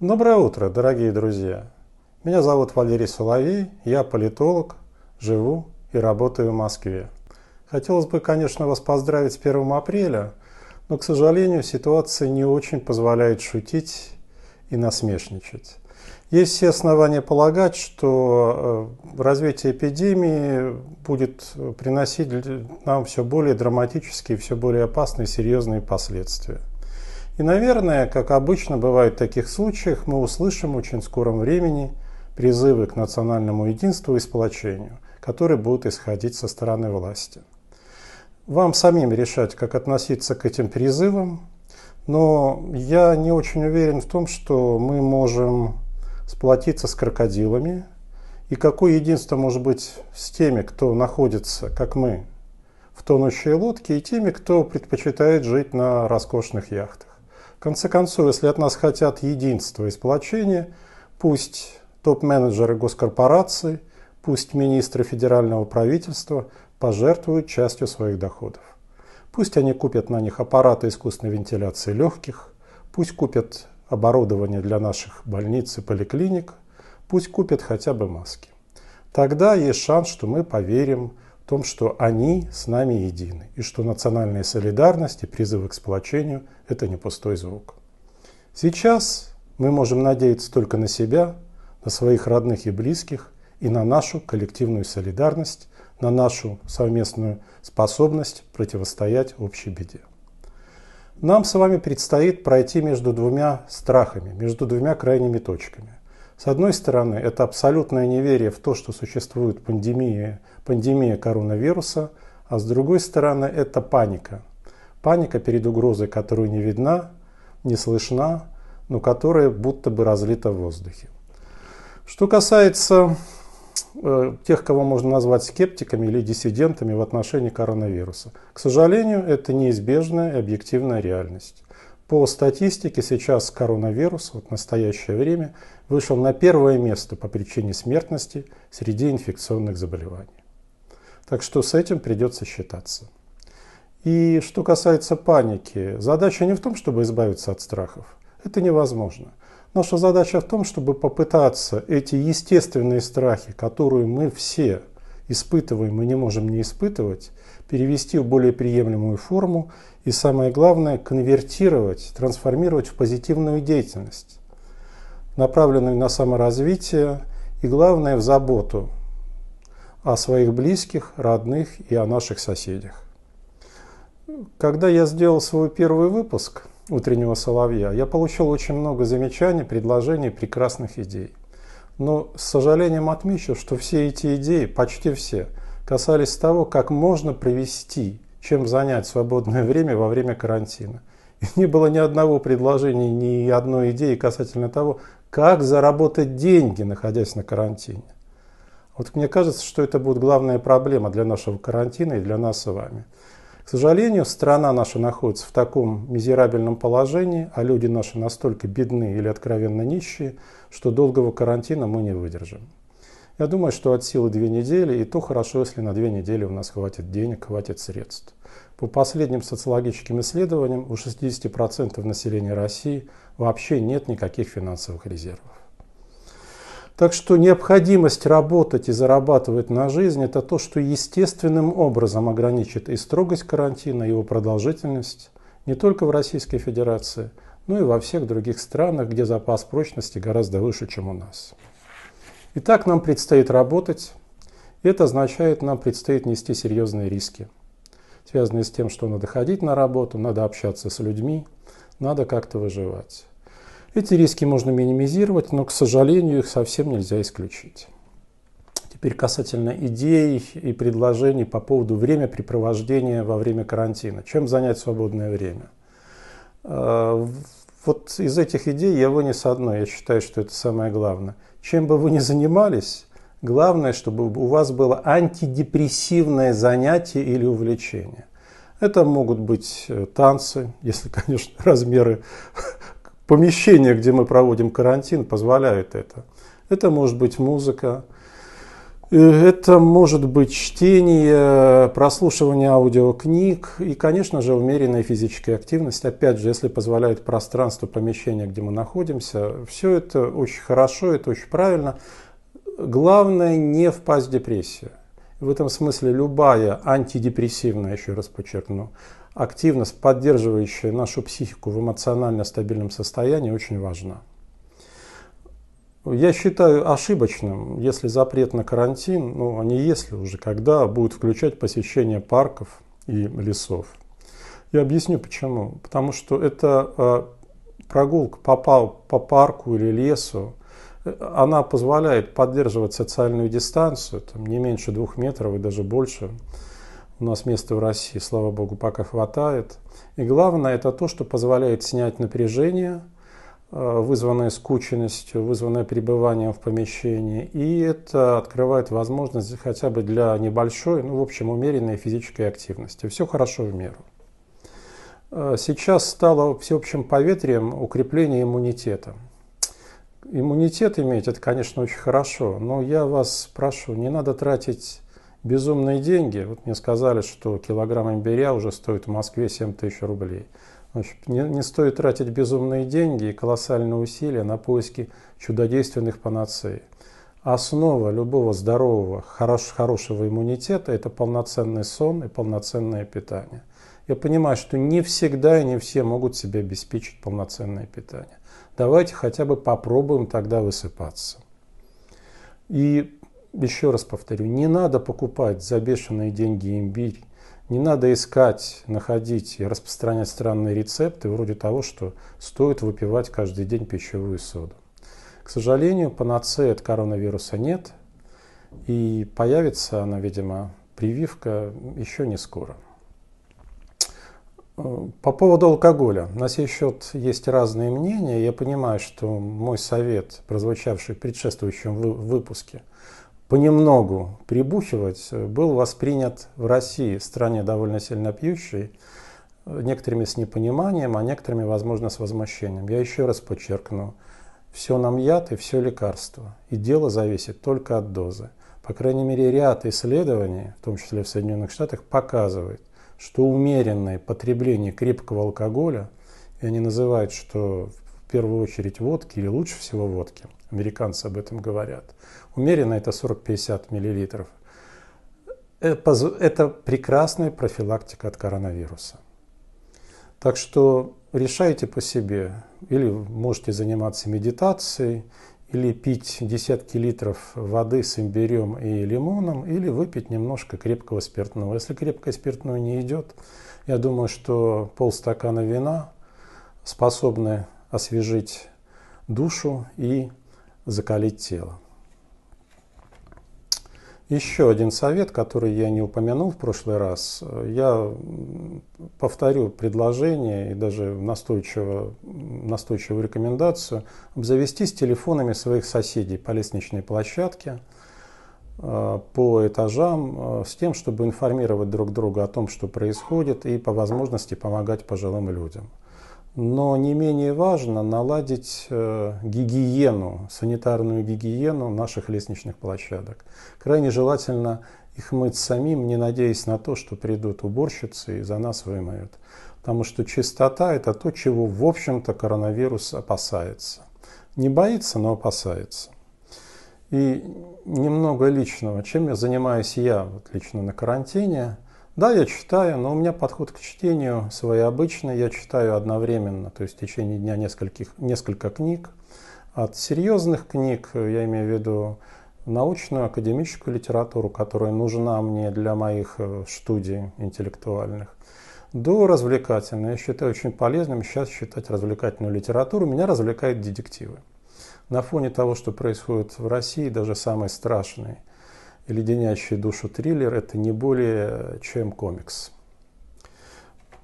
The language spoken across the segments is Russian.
Доброе утро, дорогие друзья! Меня зовут Валерий Соловей, я политолог, живу и работаю в Москве. Хотелось бы, конечно, вас поздравить с 1 апреля, но, к сожалению, ситуация не очень позволяет шутить и насмешничать. Есть все основания полагать, что э, развитие эпидемии будет э, приносить э, нам все более драматические, все более опасные, серьезные последствия – и, наверное, как обычно бывает в таких случаях, мы услышим в очень скором времени призывы к национальному единству и сплочению, которые будут исходить со стороны власти. Вам самим решать, как относиться к этим призывам, но я не очень уверен в том, что мы можем сплотиться с крокодилами, и какое единство может быть с теми, кто находится, как мы, в тонущей лодке, и теми, кто предпочитает жить на роскошных яхтах конце концов, если от нас хотят единства и сплочения, пусть топ-менеджеры госкорпораций, пусть министры федерального правительства пожертвуют частью своих доходов. Пусть они купят на них аппараты искусственной вентиляции легких, пусть купят оборудование для наших больниц и поликлиник, пусть купят хотя бы маски. Тогда есть шанс, что мы поверим том, что они с нами едины, и что национальная солидарность и призывы к сплочению – это не пустой звук. Сейчас мы можем надеяться только на себя, на своих родных и близких, и на нашу коллективную солидарность, на нашу совместную способность противостоять общей беде. Нам с вами предстоит пройти между двумя страхами, между двумя крайними точками – с одной стороны, это абсолютное неверие в то, что существует пандемия, пандемия коронавируса, а с другой стороны, это паника. Паника перед угрозой, которую не видна, не слышна, но которая будто бы разлита в воздухе. Что касается э, тех, кого можно назвать скептиками или диссидентами в отношении коронавируса, к сожалению, это неизбежная и объективная реальность. По статистике сейчас коронавирус вот в настоящее время вышел на первое место по причине смертности среди инфекционных заболеваний. Так что с этим придется считаться. И что касается паники, задача не в том, чтобы избавиться от страхов. Это невозможно. Наша задача в том, чтобы попытаться эти естественные страхи, которые мы все испытываем и не можем не испытывать, перевести в более приемлемую форму и самое главное, конвертировать, трансформировать в позитивную деятельность, направленную на саморазвитие и, главное, в заботу о своих близких, родных и о наших соседях. Когда я сделал свой первый выпуск «Утреннего соловья», я получил очень много замечаний, предложений, прекрасных идей. Но с сожалением отмечу, что все эти идеи, почти все, касались того, как можно привести чем занять свободное время во время карантина. И не было ни одного предложения, ни одной идеи касательно того, как заработать деньги, находясь на карантине. Вот мне кажется, что это будет главная проблема для нашего карантина и для нас с вами. К сожалению, страна наша находится в таком мизерабельном положении, а люди наши настолько бедны или откровенно нищие, что долгого карантина мы не выдержим. Я думаю, что от силы две недели, и то хорошо, если на две недели у нас хватит денег, хватит средств. По последним социологическим исследованиям у 60% населения России вообще нет никаких финансовых резервов. Так что необходимость работать и зарабатывать на жизнь – это то, что естественным образом ограничит и строгость карантина, и его продолжительность не только в Российской Федерации, но и во всех других странах, где запас прочности гораздо выше, чем у нас. Итак, нам предстоит работать. Это означает, нам предстоит нести серьезные риски, связанные с тем, что надо ходить на работу, надо общаться с людьми, надо как-то выживать. Эти риски можно минимизировать, но, к сожалению, их совсем нельзя исключить. Теперь касательно идей и предложений по поводу времяпрепровождения во время карантина. Чем занять свободное время? Э, вот из этих идей я вынес одно, я считаю, что это самое главное чем бы вы ни занимались, главное, чтобы у вас было антидепрессивное занятие или увлечение. Это могут быть э, танцы, если, конечно, размеры помещения, где мы проводим карантин, позволяют это. Это может быть музыка, Э, это может быть чтение, прослушивание аудиокниг и, конечно же, умеренная физическая активность. Опять же, если позволяет пространство, помещение, где мы находимся. Все это очень хорошо, это очень правильно. Главное не впасть в депрессию. В этом смысле любая антидепрессивная, еще раз подчеркну, активность, поддерживающая нашу психику в эмоционально стабильном состоянии, очень важна. Я считаю ошибочным, если запрет на карантин, ну а не если уже, когда будут включать посещение парков и лесов. Я объясню почему. Потому что это э, прогулка по, по парку или лесу, э, она позволяет поддерживать социальную дистанцию, там не меньше двух метров и даже больше. У нас места в России, слава богу, пока хватает. И главное это то, что позволяет снять напряжение – Э, вызванная скученностью, вызванная пребыванием в помещении. И это открывает возможность хотя бы для небольшой, ну, в общем, умеренной физической активности. Все хорошо в меру. Э, сейчас стало всеобщим поветрием укрепление иммунитета. Иммунитет иметь, это, конечно, очень хорошо, но я вас прошу, не надо тратить безумные деньги. Вот мне сказали, что килограмм имбиря уже стоит в Москве 7 тысяч рублей – Значит, не, не стоит тратить безумные деньги и колоссальные усилия на поиски чудодейственных панацеи. Основа любого здорового, хорош, хорошего иммунитета – это полноценный сон и полноценное питание. Я понимаю, что не всегда и не все могут себе обеспечить полноценное питание. Давайте хотя бы попробуем тогда высыпаться. И еще раз повторю, не надо покупать за бешеные деньги имбирь не надо искать, находить и распространять странные рецепты, вроде того, что стоит выпивать каждый день пищевую соду. К сожалению, панацеи от коронавируса нет, и появится она, видимо, прививка еще не скоро. Э, по поводу алкоголя. На сей счет есть разные мнения. Я понимаю, что мой совет, прозвучавший в предшествующем выпуске, понемногу прибухивать, э, был воспринят в России, в стране довольно сильно пьющей, э, некоторыми с непониманием, а некоторыми, возможно, с возмущением. Я еще раз подчеркну, все нам яд и все лекарство, и дело зависит только от дозы. По крайней мере, ряд исследований, в том числе в Соединенных Штатах, показывает, что умеренное потребление крепкого алкоголя, и они называют, что в первую очередь водки или лучше всего водки, Американцы об этом говорят. Умеренно это 40-50 миллилитров. Э, это прекрасная профилактика от коронавируса. Так что решайте по себе. Или можете заниматься медитацией, или пить десятки литров воды с имбирем и лимоном, или выпить немножко крепкого спиртного. Если крепкое спиртное не идет, я думаю, что полстакана вина способны освежить душу и закалить тело. Еще один совет, который я не упомянул в прошлый раз. Я повторю предложение и даже настойчиво, настойчивую рекомендацию обзавестись телефонами своих соседей по лестничной площадке, э, по этажам, э, с тем, чтобы информировать друг друга о том, что происходит, и по возможности помогать пожилым людям – но не менее важно наладить э, гигиену, санитарную гигиену наших лестничных площадок. Крайне желательно их мыть самим, не надеясь на то, что придут уборщицы и за нас вымоют. Потому что чистота – это то, чего, в общем-то, коронавирус опасается. Не боится, но опасается. И немного личного. Чем я занимаюсь я вот лично на карантине – да, я читаю, но у меня подход к чтению своеобычный. Я читаю одновременно, то есть в течение дня нескольких, несколько книг. От серьезных книг, э, я имею в виду научную, академическую литературу, которая нужна мне для моих э, студий интеллектуальных, до развлекательной. Я считаю очень полезным сейчас считать развлекательную литературу. Меня развлекают детективы. На фоне того, что происходит в России, даже самые страшные леденящий душу триллер – это не более э, чем комикс.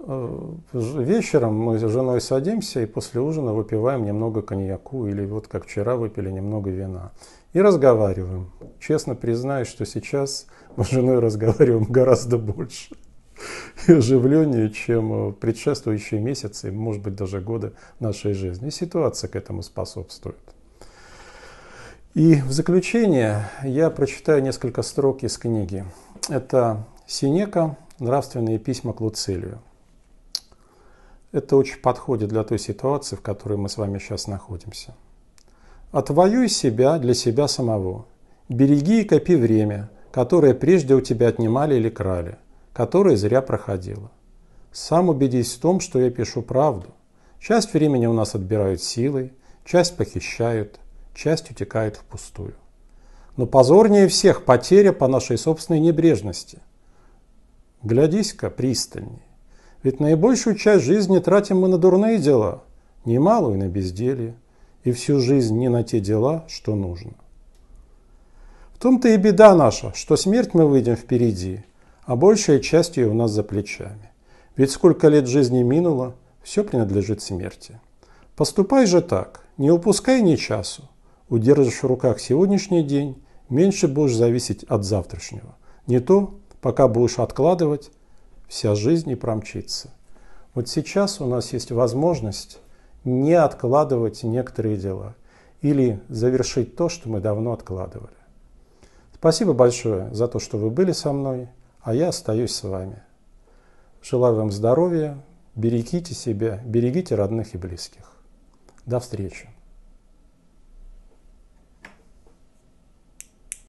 Э, вечером мы с женой садимся и после ужина выпиваем немного коньяку или вот как вчера выпили немного вина. И разговариваем. Честно признаюсь, что сейчас мы с женой разговариваем гораздо больше и оживленнее, чем э, предшествующие месяцы, может быть даже годы нашей жизни. И ситуация к этому способствует. И в заключение я прочитаю несколько строк из книги. Это Синека «Нравственные письма к Луцилию». Это очень подходит для той ситуации, в которой мы с вами сейчас находимся. «Отвоюй себя для себя самого. Береги и копи время, которое прежде у тебя отнимали или крали, которое зря проходило. Сам убедись в том, что я пишу правду. Часть времени у нас отбирают силой, часть похищают, часть утекает впустую. Но позорнее всех потеря по нашей собственной небрежности. Глядись-ка пристальнее. Ведь наибольшую часть жизни тратим мы на дурные дела, немалую на безделье, и всю жизнь не на те дела, что нужно. В том-то и беда наша, что смерть мы выйдем впереди, а большая часть ее у нас за плечами. Ведь сколько лет жизни минуло, все принадлежит смерти. Поступай же так, не упускай ни часу, удержишь в руках сегодняшний день, меньше будешь зависеть от завтрашнего. Не то, пока будешь откладывать, вся жизнь не промчится. Вот сейчас у нас есть возможность не откладывать некоторые дела или завершить то, что мы давно откладывали. Спасибо большое за то, что вы были со мной, а я остаюсь с вами. Желаю вам здоровья, берегите себя, берегите родных и близких. До встречи.